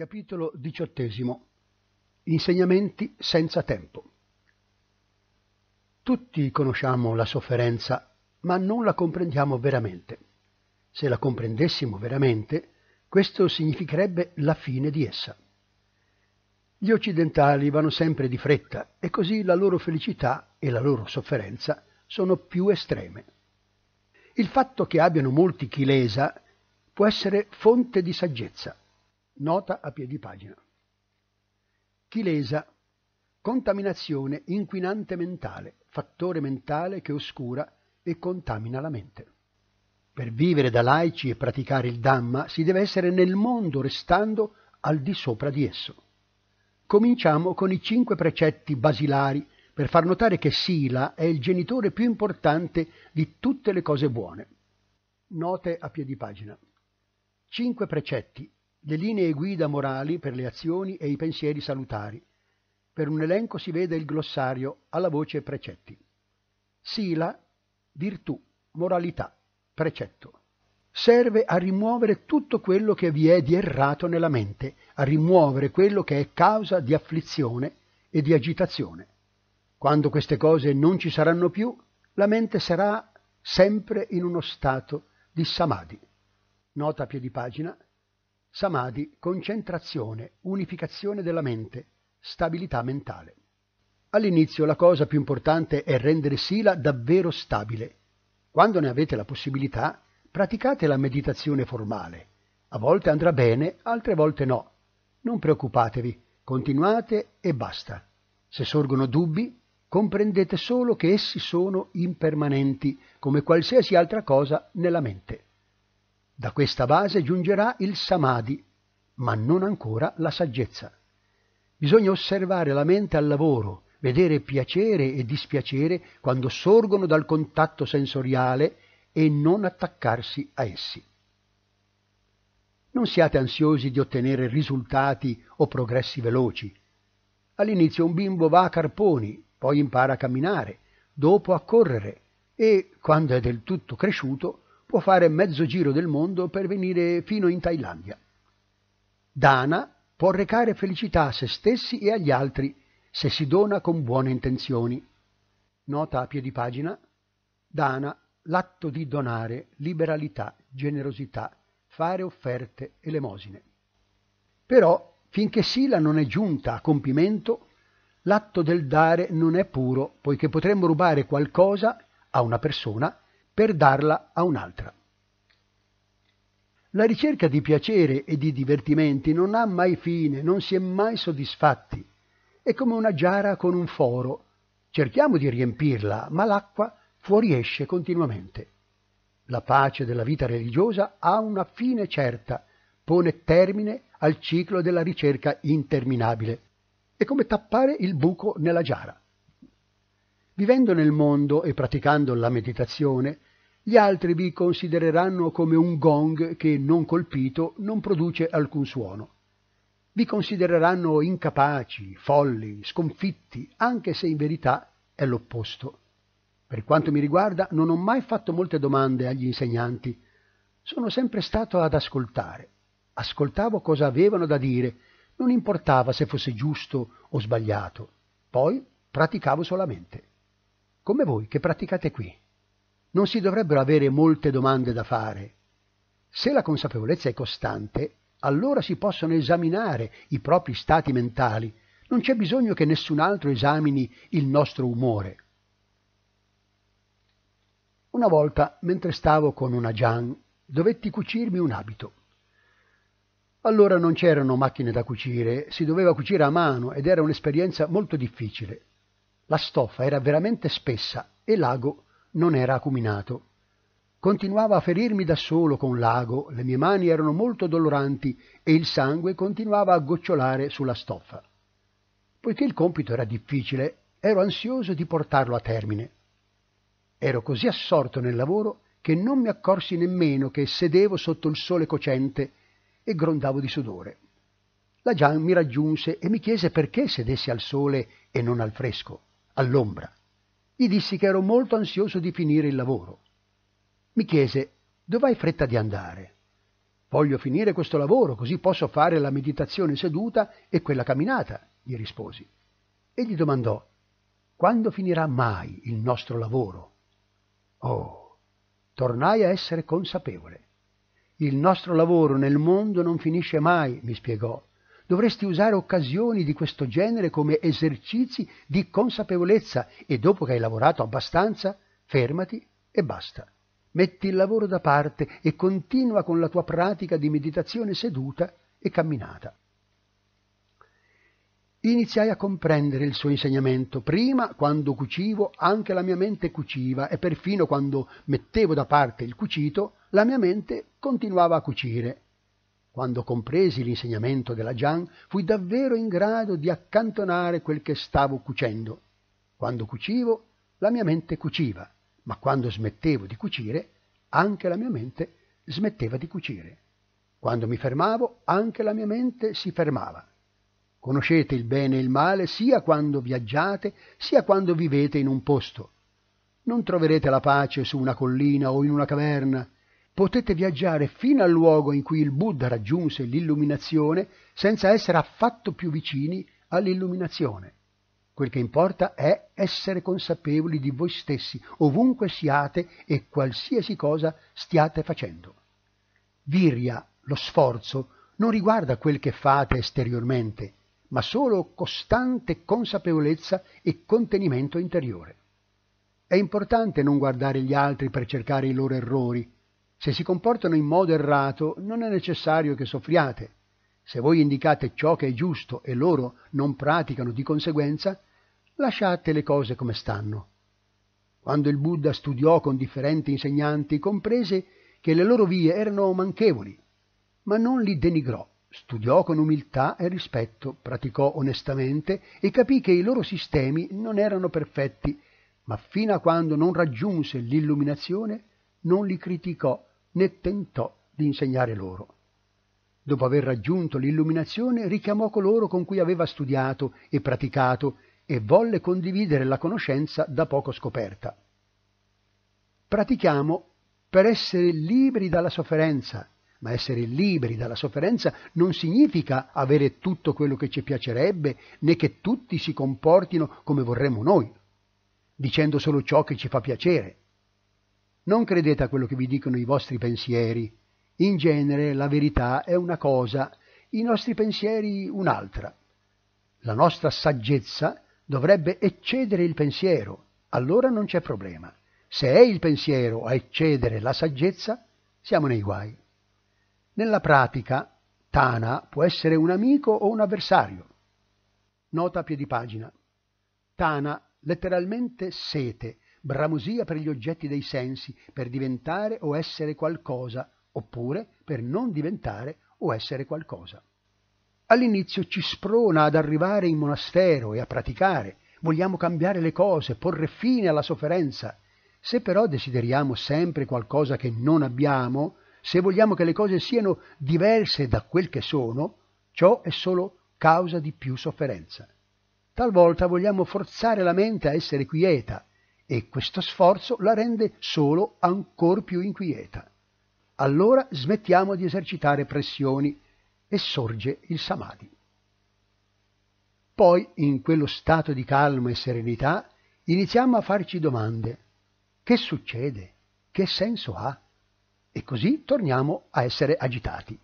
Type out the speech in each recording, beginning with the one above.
Capitolo XVIII Insegnamenti senza tempo Tutti conosciamo la sofferenza, ma non la comprendiamo veramente. Se la comprendessimo veramente, questo significherebbe la fine di essa. Gli occidentali vanno sempre di fretta e così la loro felicità e la loro sofferenza sono più estreme. Il fatto che abbiano molti chilesa può essere fonte di saggezza nota a piedi pagina. Chilesa. Contaminazione inquinante mentale, fattore mentale che oscura e contamina la mente. Per vivere da laici e praticare il Dhamma si deve essere nel mondo restando al di sopra di esso. Cominciamo con i cinque precetti basilari per far notare che Sila è il genitore più importante di tutte le cose buone. Note a piedi pagina. Cinque precetti le linee guida morali per le azioni e i pensieri salutari. Per un elenco si vede il glossario alla voce precetti. Sila, virtù, moralità, precetto. Serve a rimuovere tutto quello che vi è di errato nella mente, a rimuovere quello che è causa di afflizione e di agitazione. Quando queste cose non ci saranno più, la mente sarà sempre in uno stato di samadhi. Nota a piedi pagina Samadhi, concentrazione, unificazione della mente, stabilità mentale. All'inizio la cosa più importante è rendere Sila davvero stabile. Quando ne avete la possibilità, praticate la meditazione formale. A volte andrà bene, altre volte no. Non preoccupatevi, continuate e basta. Se sorgono dubbi, comprendete solo che essi sono impermanenti, come qualsiasi altra cosa nella mente. Da questa base giungerà il samadhi, ma non ancora la saggezza. Bisogna osservare la mente al lavoro, vedere piacere e dispiacere quando sorgono dal contatto sensoriale e non attaccarsi a essi. Non siate ansiosi di ottenere risultati o progressi veloci. All'inizio un bimbo va a carponi, poi impara a camminare, dopo a correre e, quando è del tutto cresciuto, può fare mezzo giro del mondo per venire fino in Thailandia. Dana può recare felicità a se stessi e agli altri se si dona con buone intenzioni. Nota a piedi pagina. Dana, l'atto di donare, liberalità, generosità, fare offerte, elemosine. Però, finché Sila non è giunta a compimento, l'atto del dare non è puro, poiché potremmo rubare qualcosa a una persona per darla a un'altra. La ricerca di piacere e di divertimenti non ha mai fine, non si è mai soddisfatti. È come una giara con un foro. Cerchiamo di riempirla, ma l'acqua fuoriesce continuamente. La pace della vita religiosa ha una fine certa, pone termine al ciclo della ricerca interminabile. È come tappare il buco nella giara. Vivendo nel mondo e praticando la meditazione, gli altri vi considereranno come un gong che, non colpito, non produce alcun suono. Vi considereranno incapaci, folli, sconfitti, anche se in verità è l'opposto. Per quanto mi riguarda, non ho mai fatto molte domande agli insegnanti. Sono sempre stato ad ascoltare. Ascoltavo cosa avevano da dire, non importava se fosse giusto o sbagliato. Poi praticavo solamente. Come voi che praticate qui non si dovrebbero avere molte domande da fare. Se la consapevolezza è costante, allora si possono esaminare i propri stati mentali, non c'è bisogno che nessun altro esamini il nostro umore. Una volta, mentre stavo con una Gian, dovetti cucirmi un abito. Allora non c'erano macchine da cucire, si doveva cucire a mano ed era un'esperienza molto difficile. La stoffa era veramente spessa e l'ago non era acuminato. Continuava a ferirmi da solo con l'ago, le mie mani erano molto doloranti e il sangue continuava a gocciolare sulla stoffa. Poiché il compito era difficile, ero ansioso di portarlo a termine. Ero così assorto nel lavoro che non mi accorsi nemmeno che sedevo sotto il sole cocente e grondavo di sudore. La Gian mi raggiunse e mi chiese perché sedessi al sole e non al fresco, all'ombra. Gli dissi che ero molto ansioso di finire il lavoro. Mi chiese, dove hai fretta di andare? Voglio finire questo lavoro, così posso fare la meditazione seduta e quella camminata, gli risposi. E gli domandò, quando finirà mai il nostro lavoro? Oh, tornai a essere consapevole. Il nostro lavoro nel mondo non finisce mai, mi spiegò, Dovresti usare occasioni di questo genere come esercizi di consapevolezza e dopo che hai lavorato abbastanza, fermati e basta. Metti il lavoro da parte e continua con la tua pratica di meditazione seduta e camminata. Iniziai a comprendere il suo insegnamento. Prima, quando cucivo, anche la mia mente cuciva e perfino quando mettevo da parte il cucito, la mia mente continuava a cucire quando compresi l'insegnamento della Gian, fui davvero in grado di accantonare quel che stavo cucendo. Quando cucivo, la mia mente cuciva, ma quando smettevo di cucire, anche la mia mente smetteva di cucire. Quando mi fermavo, anche la mia mente si fermava. Conoscete il bene e il male sia quando viaggiate, sia quando vivete in un posto. Non troverete la pace su una collina o in una caverna, potete viaggiare fino al luogo in cui il Buddha raggiunse l'illuminazione senza essere affatto più vicini all'illuminazione. Quel che importa è essere consapevoli di voi stessi, ovunque siate e qualsiasi cosa stiate facendo. Virya, lo sforzo, non riguarda quel che fate esteriormente, ma solo costante consapevolezza e contenimento interiore. È importante non guardare gli altri per cercare i loro errori, se si comportano in modo errato, non è necessario che soffriate. Se voi indicate ciò che è giusto e loro non praticano di conseguenza, lasciate le cose come stanno. Quando il Buddha studiò con differenti insegnanti, comprese che le loro vie erano manchevoli, ma non li denigrò. Studiò con umiltà e rispetto, praticò onestamente e capì che i loro sistemi non erano perfetti, ma fino a quando non raggiunse l'illuminazione non li criticò né tentò di insegnare loro. Dopo aver raggiunto l'illuminazione, richiamò coloro con cui aveva studiato e praticato e volle condividere la conoscenza da poco scoperta. Pratichiamo per essere liberi dalla sofferenza, ma essere liberi dalla sofferenza non significa avere tutto quello che ci piacerebbe, né che tutti si comportino come vorremmo noi, dicendo solo ciò che ci fa piacere. Non credete a quello che vi dicono i vostri pensieri. In genere la verità è una cosa, i nostri pensieri un'altra. La nostra saggezza dovrebbe eccedere il pensiero, allora non c'è problema. Se è il pensiero a eccedere la saggezza, siamo nei guai. Nella pratica, Tana può essere un amico o un avversario. Nota a piedi pagina. Tana letteralmente sete, bramosia per gli oggetti dei sensi, per diventare o essere qualcosa, oppure per non diventare o essere qualcosa. All'inizio ci sprona ad arrivare in monastero e a praticare, vogliamo cambiare le cose, porre fine alla sofferenza. Se però desideriamo sempre qualcosa che non abbiamo, se vogliamo che le cose siano diverse da quel che sono, ciò è solo causa di più sofferenza. Talvolta vogliamo forzare la mente a essere quieta, e questo sforzo la rende solo ancor più inquieta. Allora smettiamo di esercitare pressioni e sorge il samadhi. Poi, in quello stato di calma e serenità, iniziamo a farci domande. Che succede? Che senso ha? E così torniamo a essere agitati.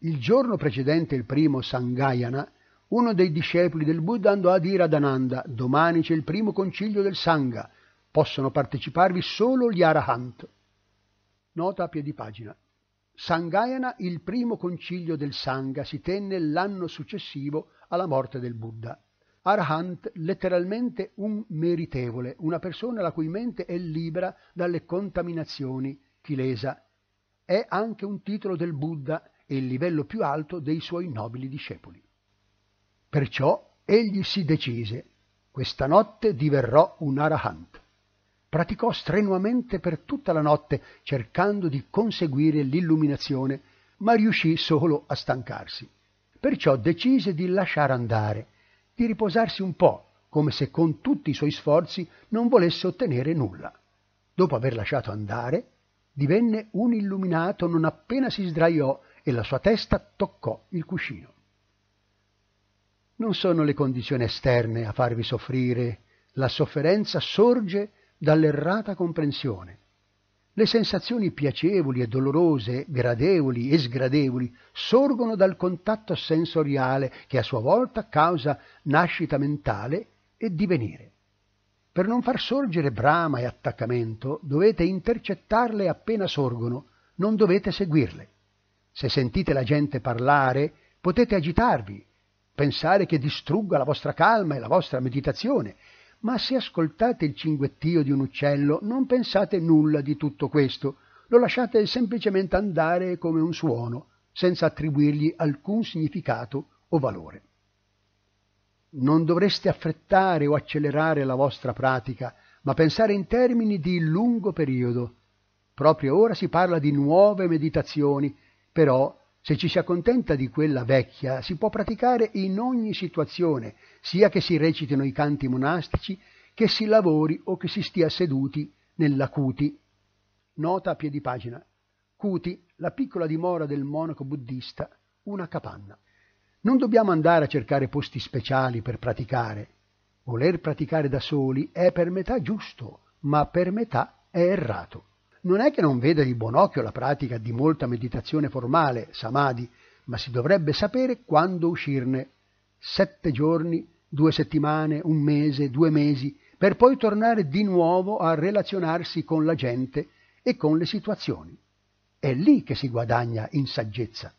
Il giorno precedente il primo Sangayana uno dei discepoli del Buddha andò a dire ad Ananda, domani c'è il primo concilio del Sangha, possono parteciparvi solo gli Arahant. Nota a piedi pagina. Sangayana, il primo concilio del Sangha, si tenne l'anno successivo alla morte del Buddha. Arahant letteralmente un meritevole, una persona la cui mente è libera dalle contaminazioni chilesa. È anche un titolo del Buddha e il livello più alto dei suoi nobili discepoli. Perciò egli si decise, questa notte diverrò un Arahant. Praticò strenuamente per tutta la notte cercando di conseguire l'illuminazione, ma riuscì solo a stancarsi. Perciò decise di lasciare andare, di riposarsi un po', come se con tutti i suoi sforzi non volesse ottenere nulla. Dopo aver lasciato andare, divenne un illuminato non appena si sdraiò e la sua testa toccò il cuscino. Non sono le condizioni esterne a farvi soffrire, la sofferenza sorge dall'errata comprensione. Le sensazioni piacevoli e dolorose, gradevoli e sgradevoli, sorgono dal contatto sensoriale che a sua volta causa nascita mentale e divenire. Per non far sorgere brama e attaccamento dovete intercettarle appena sorgono, non dovete seguirle. Se sentite la gente parlare potete agitarvi pensare che distrugga la vostra calma e la vostra meditazione, ma se ascoltate il cinguettio di un uccello non pensate nulla di tutto questo, lo lasciate semplicemente andare come un suono, senza attribuirgli alcun significato o valore. Non dovreste affrettare o accelerare la vostra pratica, ma pensare in termini di lungo periodo. Proprio ora si parla di nuove meditazioni, però se ci si accontenta di quella vecchia, si può praticare in ogni situazione, sia che si recitino i canti monastici, che si lavori o che si stia seduti nella cuti. Nota a piedi pagina. Cuti, la piccola dimora del monaco buddista, una capanna. Non dobbiamo andare a cercare posti speciali per praticare. Voler praticare da soli è per metà giusto, ma per metà è errato non è che non veda di buon occhio la pratica di molta meditazione formale, samadhi, ma si dovrebbe sapere quando uscirne. Sette giorni, due settimane, un mese, due mesi, per poi tornare di nuovo a relazionarsi con la gente e con le situazioni. È lì che si guadagna in saggezza.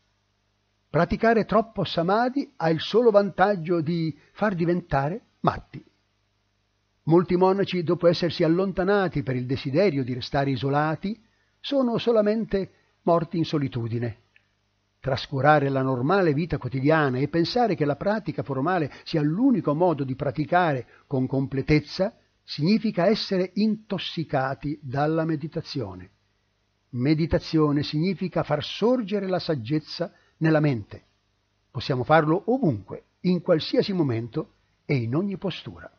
Praticare troppo samadhi ha il solo vantaggio di far diventare matti. Molti monaci, dopo essersi allontanati per il desiderio di restare isolati, sono solamente morti in solitudine. Trascurare la normale vita quotidiana e pensare che la pratica formale sia l'unico modo di praticare con completezza significa essere intossicati dalla meditazione. Meditazione significa far sorgere la saggezza nella mente. Possiamo farlo ovunque, in qualsiasi momento e in ogni postura.